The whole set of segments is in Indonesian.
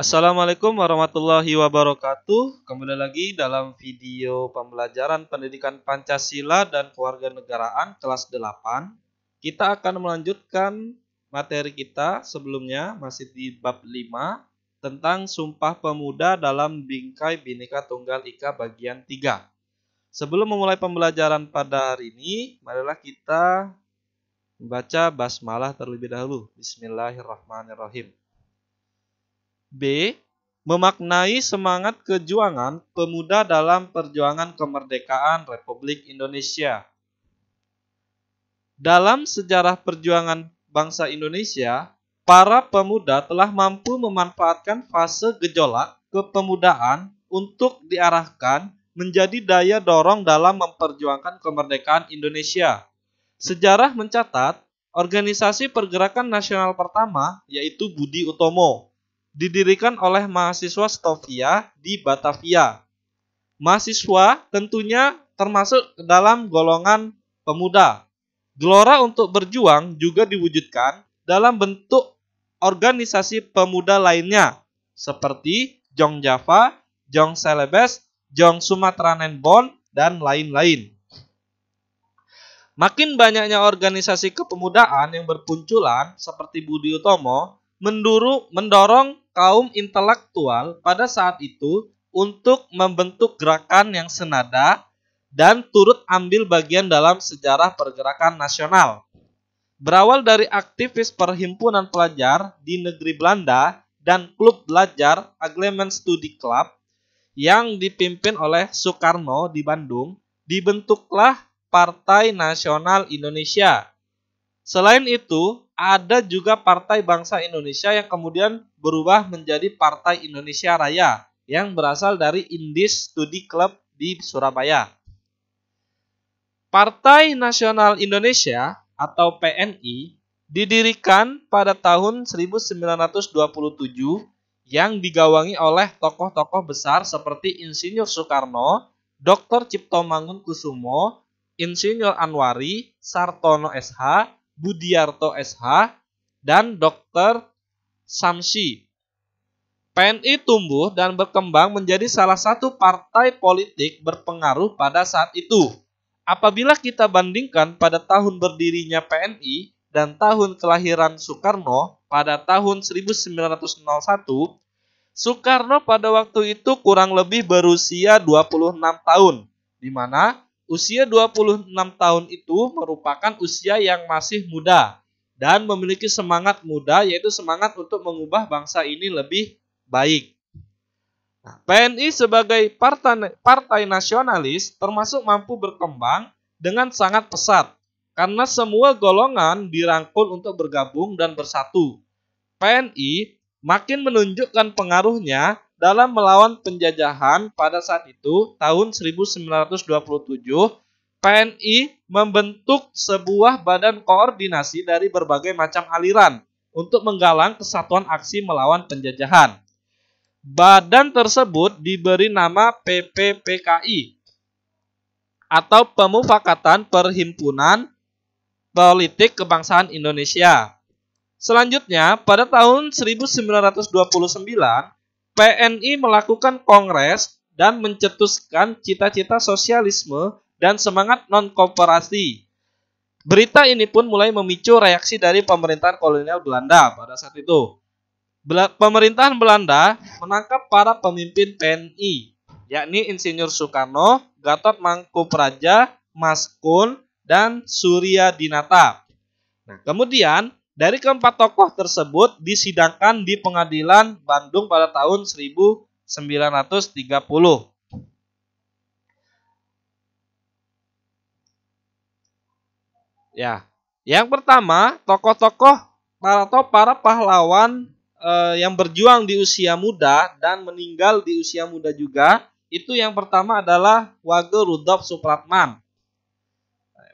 Assalamualaikum warahmatullahi wabarakatuh. Kembali lagi dalam video pembelajaran pendidikan Pancasila dan kewarganegaraan kelas 8. Kita akan melanjutkan materi kita sebelumnya masih di bab 5 tentang Sumpah Pemuda dalam Bingkai Bhinneka Tunggal Ika bagian 3. Sebelum memulai pembelajaran pada hari ini, marilah kita membaca basmalah terlebih dahulu. Bismillahirrahmanirrahim. B. Memaknai semangat kejuangan pemuda dalam perjuangan kemerdekaan Republik Indonesia. Dalam sejarah perjuangan bangsa Indonesia, para pemuda telah mampu memanfaatkan fase gejolak kepemudaan untuk diarahkan menjadi daya dorong dalam memperjuangkan kemerdekaan Indonesia. Sejarah mencatat, organisasi pergerakan nasional pertama yaitu Budi Utomo didirikan oleh mahasiswa Stovia di Batavia. Mahasiswa tentunya termasuk dalam golongan pemuda. Gelora untuk berjuang juga diwujudkan dalam bentuk organisasi pemuda lainnya seperti Jong Java, Jong Celebes, Jong Sumatera Nenbon, dan lain-lain. Makin banyaknya organisasi kepemudaan yang berpunculan seperti Budi Utomo menduru, mendorong kaum intelektual pada saat itu untuk membentuk gerakan yang senada dan turut ambil bagian dalam sejarah pergerakan nasional. Berawal dari aktivis perhimpunan pelajar di negeri Belanda dan klub belajar Agreement Study Club yang dipimpin oleh Soekarno di Bandung, dibentuklah Partai Nasional Indonesia. Selain itu, ada juga Partai Bangsa Indonesia yang kemudian berubah menjadi Partai Indonesia Raya yang berasal dari Indis Studi Club di Surabaya. Partai Nasional Indonesia atau PNI didirikan pada tahun 1927 yang digawangi oleh tokoh-tokoh besar seperti Insinyur Soekarno, Dr. Cipto Mangunkusumo, Insinyur Anwari, Sartono SH, Budiarto SH dan Dr. Samsi. PNI tumbuh dan berkembang menjadi salah satu partai politik berpengaruh pada saat itu. Apabila kita bandingkan pada tahun berdirinya PNI dan tahun kelahiran Soekarno pada tahun 1901, Soekarno pada waktu itu kurang lebih berusia 26 tahun, di mana Usia 26 tahun itu merupakan usia yang masih muda dan memiliki semangat muda yaitu semangat untuk mengubah bangsa ini lebih baik. Nah, PNI sebagai partai, partai nasionalis termasuk mampu berkembang dengan sangat pesat karena semua golongan dirangkul untuk bergabung dan bersatu. PNI makin menunjukkan pengaruhnya dalam melawan penjajahan pada saat itu tahun 1927 PNI membentuk sebuah badan koordinasi dari berbagai macam aliran untuk menggalang kesatuan aksi melawan penjajahan. Badan tersebut diberi nama PPPKI atau Pemufakatan Perhimpunan Politik Kebangsaan Indonesia. Selanjutnya, pada tahun 1929 PNI melakukan kongres dan mencetuskan cita-cita sosialisme dan semangat non-kooperasi. Berita ini pun mulai memicu reaksi dari pemerintahan kolonial Belanda pada saat itu. pemerintahan Belanda menangkap para pemimpin PNI, yakni Insinyur Soekarno, Gatot Mangkupraja, Mas Kun, dan Surya Dinata. Nah, kemudian dari keempat tokoh tersebut disidangkan di pengadilan Bandung pada tahun 1930. Ya, yang pertama tokoh-tokoh para para pahlawan eh, yang berjuang di usia muda dan meninggal di usia muda juga itu yang pertama adalah Wage Rudolf Supratman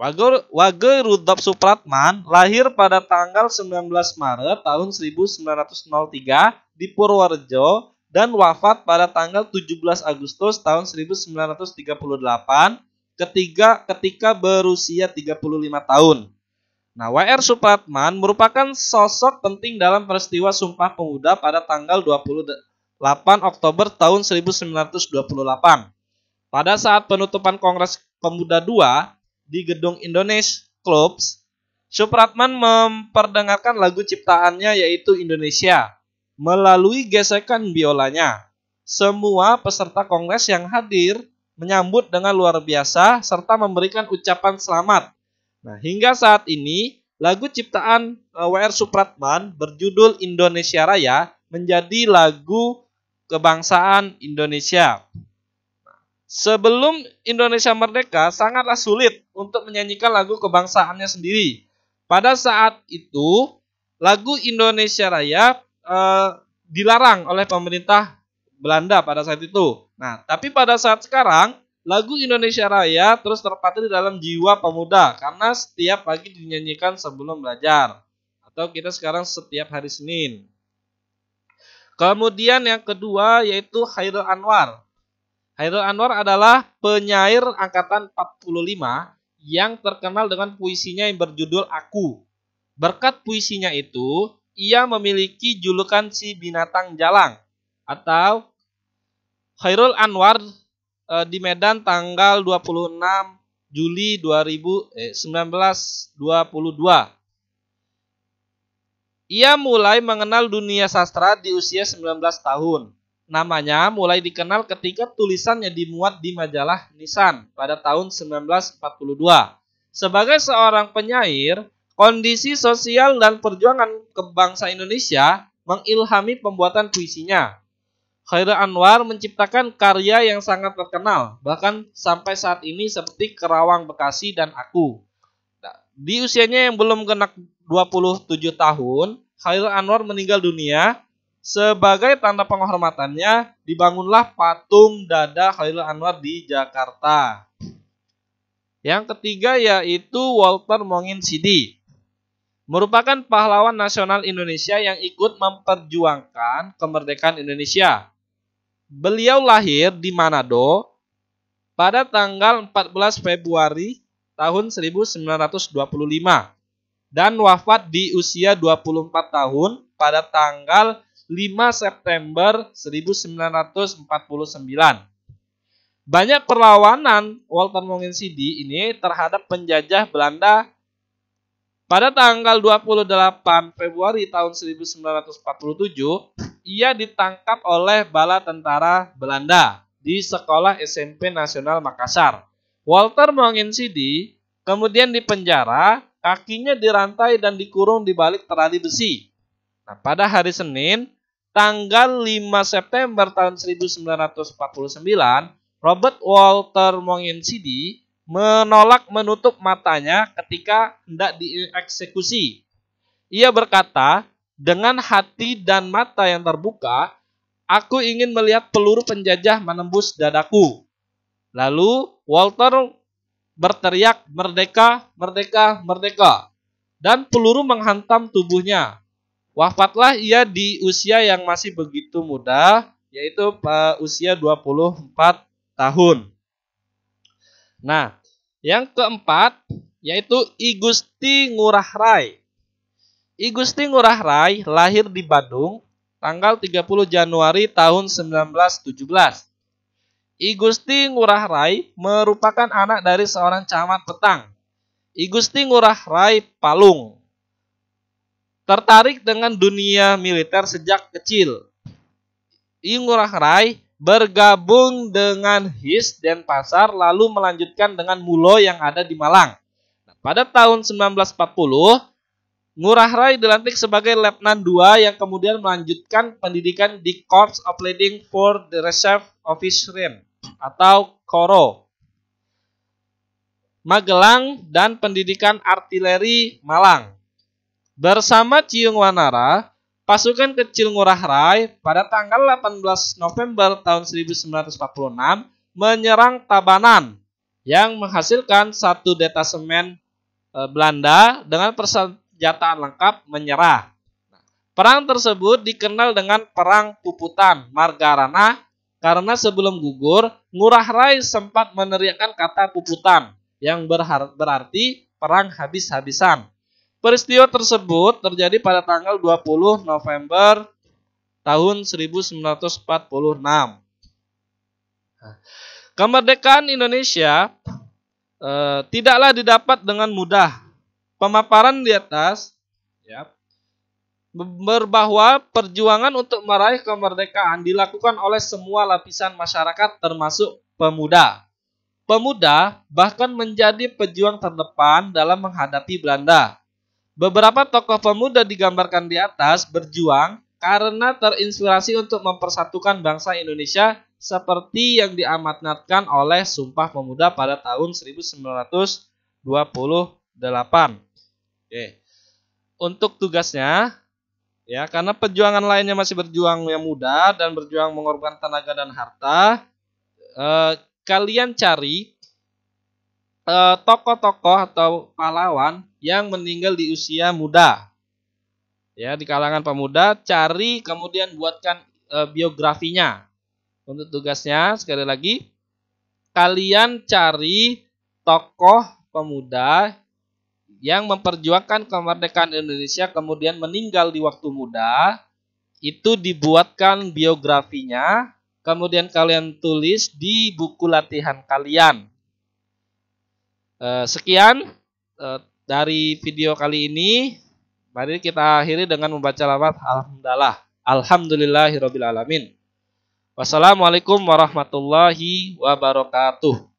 Wagur, Wage Rudolf Supratman lahir pada tanggal 19 Maret tahun 1903 di Purworejo dan wafat pada tanggal 17 Agustus tahun 1938 ketiga ketika berusia 35 tahun. Nah, WR Supratman merupakan sosok penting dalam peristiwa Sumpah Pemuda pada tanggal 28 Oktober tahun 1928. Pada saat penutupan Kongres Pemuda II, di gedung Indonesia Clubs, Supratman memperdengarkan lagu ciptaannya yaitu Indonesia melalui gesekan biolanya. Semua peserta kongres yang hadir menyambut dengan luar biasa serta memberikan ucapan selamat. Nah, hingga saat ini lagu ciptaan eh, WR Supratman berjudul Indonesia Raya menjadi lagu kebangsaan Indonesia. Sebelum Indonesia merdeka, sangatlah sulit untuk menyanyikan lagu kebangsaannya sendiri. Pada saat itu, lagu Indonesia Raya e, dilarang oleh pemerintah Belanda pada saat itu. Nah, tapi pada saat sekarang, lagu Indonesia Raya terus terpatri dalam jiwa pemuda karena setiap pagi dinyanyikan sebelum belajar. Atau kita sekarang setiap hari Senin. Kemudian yang kedua yaitu Khairul Anwar. Hairul Anwar adalah penyair angkatan 45 yang terkenal dengan puisinya yang berjudul Aku. Berkat puisinya itu, ia memiliki julukan si binatang jalang atau Khairul Anwar e, di Medan tanggal 26 Juli 2000, eh, 1922. Ia mulai mengenal dunia sastra di usia 19 tahun namanya mulai dikenal ketika tulisannya dimuat di majalah Nisan pada tahun 1942. Sebagai seorang penyair, kondisi sosial dan perjuangan kebangsa Indonesia mengilhami pembuatan puisinya. Khairul Anwar menciptakan karya yang sangat terkenal, bahkan sampai saat ini seperti Kerawang Bekasi dan Aku. Nah, di usianya yang belum genap 27 tahun, Khairul Anwar meninggal dunia sebagai tanda penghormatannya, dibangunlah patung dada Khalil Anwar di Jakarta. Yang ketiga yaitu Walter Mongin Sidi. Merupakan pahlawan nasional Indonesia yang ikut memperjuangkan kemerdekaan Indonesia. Beliau lahir di Manado pada tanggal 14 Februari tahun 1925 dan wafat di usia 24 tahun pada tanggal 5 September 1949. Banyak perlawanan Walter Sidi ini terhadap penjajah Belanda pada tanggal 28 Februari tahun 1947, ia ditangkap oleh bala tentara Belanda di Sekolah SMP Nasional Makassar. Walter Sidi kemudian dipenjara, kakinya dirantai dan dikurung di balik terali besi. Nah, pada hari Senin, tanggal 5 September tahun 1949, Robert Walter Mongensidi menolak menutup matanya ketika hendak dieksekusi. Ia berkata, "Dengan hati dan mata yang terbuka, aku ingin melihat peluru penjajah menembus dadaku." Lalu Walter berteriak, "Merdeka, merdeka, merdeka!" dan peluru menghantam tubuhnya. Wafatlah ia di usia yang masih begitu muda, yaitu eh, usia 24 tahun. Nah, yang keempat yaitu Igusti Gusti Ngurah Rai. I Ngurah Rai lahir di Bandung, tanggal 30 Januari tahun 1917. I Gusti Ngurah Rai merupakan anak dari seorang camat petang. Igusti Gusti Ngurah Rai Palung tertarik dengan dunia militer sejak kecil. Ingurah Rai bergabung dengan HIS dan Pasar lalu melanjutkan dengan Mulo yang ada di Malang. Nah, pada tahun 1940, Ngurah Rai dilantik sebagai Letnan II yang kemudian melanjutkan pendidikan di Corps of Leading for the Reserve Officer atau KORO. Magelang dan pendidikan artileri Malang. Bersama Ciung Wanara, pasukan kecil Ngurah Rai pada tanggal 18 November tahun 1946 menyerang Tabanan yang menghasilkan satu detasemen e, Belanda dengan persenjataan lengkap menyerah. Perang tersebut dikenal dengan Perang Puputan Margarana karena sebelum gugur, Ngurah Rai sempat meneriakkan kata puputan yang berarti perang habis-habisan. Peristiwa tersebut terjadi pada tanggal 20 November tahun 1946. Kemerdekaan Indonesia eh, tidaklah didapat dengan mudah. Pemaparan di atas ya, berbahwa perjuangan untuk meraih kemerdekaan dilakukan oleh semua lapisan masyarakat termasuk pemuda. Pemuda bahkan menjadi pejuang terdepan dalam menghadapi Belanda Beberapa tokoh pemuda digambarkan di atas berjuang karena terinspirasi untuk mempersatukan bangsa Indonesia seperti yang diamanatkan oleh Sumpah Pemuda pada tahun 1928. Oke. Untuk tugasnya ya karena perjuangan lainnya masih berjuang yang muda dan berjuang mengorbankan tenaga dan harta eh, kalian cari eh, tokoh-tokoh atau pahlawan yang meninggal di usia muda. Ya, di kalangan pemuda cari kemudian buatkan e, biografinya. Untuk tugasnya sekali lagi kalian cari tokoh pemuda yang memperjuangkan kemerdekaan Indonesia kemudian meninggal di waktu muda itu dibuatkan biografinya kemudian kalian tulis di buku latihan kalian. Eh, sekian eh, dari video kali ini mari kita akhiri dengan membaca lafaz alhamdulillah. Alhamdulillahirabbil alamin. Wassalamualaikum warahmatullahi wabarakatuh.